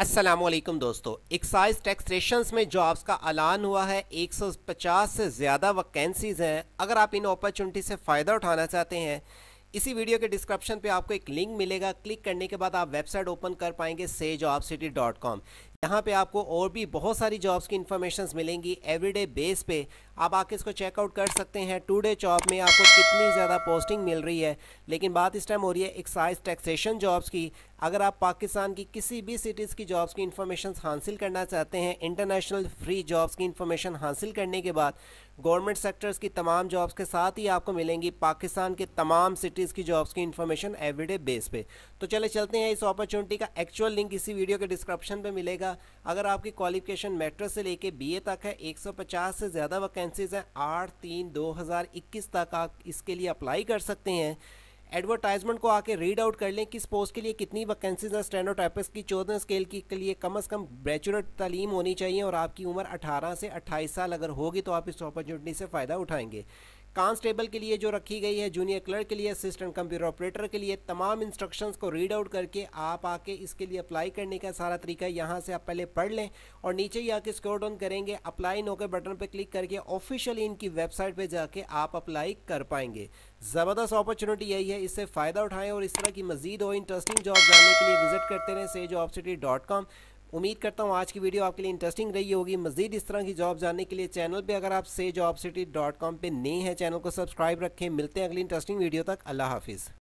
असलम दोस्तों excise taxation में jobs का ऐलान हुआ है 150 से ज़्यादा वैकेंसीज़ हैं अगर आप इन अपॉर्चुनिटी से फ़ायदा उठाना चाहते हैं इसी वीडियो के डिस्क्रिप्शन पे आपको एक लिंक मिलेगा क्लिक करने के बाद आप वेबसाइट ओपन कर पाएंगे से जॉब सिटी डॉट कॉम यहाँ पे आपको और भी बहुत सारी जॉब्स की इन्फॉर्मेशन मिलेंगी एवरीडे बेस पे आप आके इसको चेकआउट कर सकते हैं टुडे जॉब में आपको कितनी ज़्यादा पोस्टिंग मिल रही है लेकिन बात इस टाइम हो रही है एक्साइज टैक्सेशन जॉब्स की अगर आप पाकिस्तान की किसी भी सिटीज़ की जॉब्स की इन्फॉर्मेशन हासिल करना चाहते हैं इंटरनेशनल फ्री जॉब्स की इन्फॉर्मेशन हासिल करने के बाद गवर्नमेंट सेक्टर्स की तमाम जॉब्स के साथ ही आपको मिलेंगी पाकिस्तान के तमाम सिटीज़ की जॉब्स की इन्फॉर्मेशन एवरीडे बेस पे तो चले चलते हैं इस अपॉर्चुनिटी का एक्चुअल लिंक इसी वीडियो के डिस्क्रिप्शन पे मिलेगा अगर आपकी क्वालिफिकेशन मेट्रो से लेके बीए तक है 150 से ज़्यादा वैकेंसीज हैं आठ तीन 2021 तक आप इसके लिए अप्लाई कर सकते हैं एडवर्टाइजमेंट को आके रीड आउट कर लें किस पोस्ट के लिए कितनी वैकेंसीज हैं टाइपस की चौदह स्केल की के लिए कम अज़ कम बैचलर तलीम होनी चाहिए और आपकी उम्र 18 से 28 साल अगर होगी तो आप इस अपॉर्चुनिटी से फ़ायदा उठाएंगे कांस्टेबल के लिए जो रखी गई है जूनियर क्लर्क के लिए असिस्टेंट कंप्यूटर ऑपरेटर के लिए तमाम इंस्ट्रक्शंस को रीड आउट करके आप आके इसके लिए अप्लाई करने का सारा तरीका यहाँ से आप पहले पढ़ लें और नीचे ही आके स्क्रोल डाउन करेंगे अप्लाई नो के बटन पर क्लिक करके ऑफिशियली इनकी वेबसाइट पर जाके आप अप्लाई कर पाएंगे ज़बरदस्त अपॉर्चुनिटी यही है इससे फ़ायदा उठाएं और इस तरह की मजीद और इंटरेस्टिंग जॉब जानने के लिए विजिट करते रहें sage of city dot com उम्मीद करता हूँ आज की वीडियो आपके लिए इंटरेस्टिंग रही होगी मजीद इस तरह की जॉब जानने के लिए चैनल पे अगर आप से जॉब सिटी डॉट कॉम पर नए हैं चैनल को सब्सक्राइब रखें मिलते हैं अगली इंटरेस्टिंग वीडियो तक अल्लाह हाफिज़